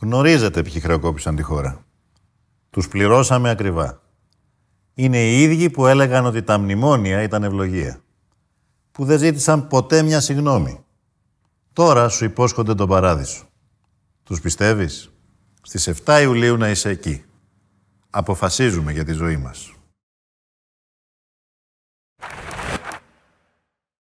Γνωρίζετε ποιοι χρεοκόπησαν τη χώρα. Τους πληρώσαμε ακριβά. Είναι οι ίδιοι που έλεγαν ότι τα μνημόνια ήταν ευλογία. Που δεν ζήτησαν ποτέ μια συγνώμη. Τώρα σου υπόσχονται τον παράδεισο. Τους πιστεύεις? Στις 7 Ιουλίου να είσαι εκεί. Αποφασίζουμε για τη ζωή μας.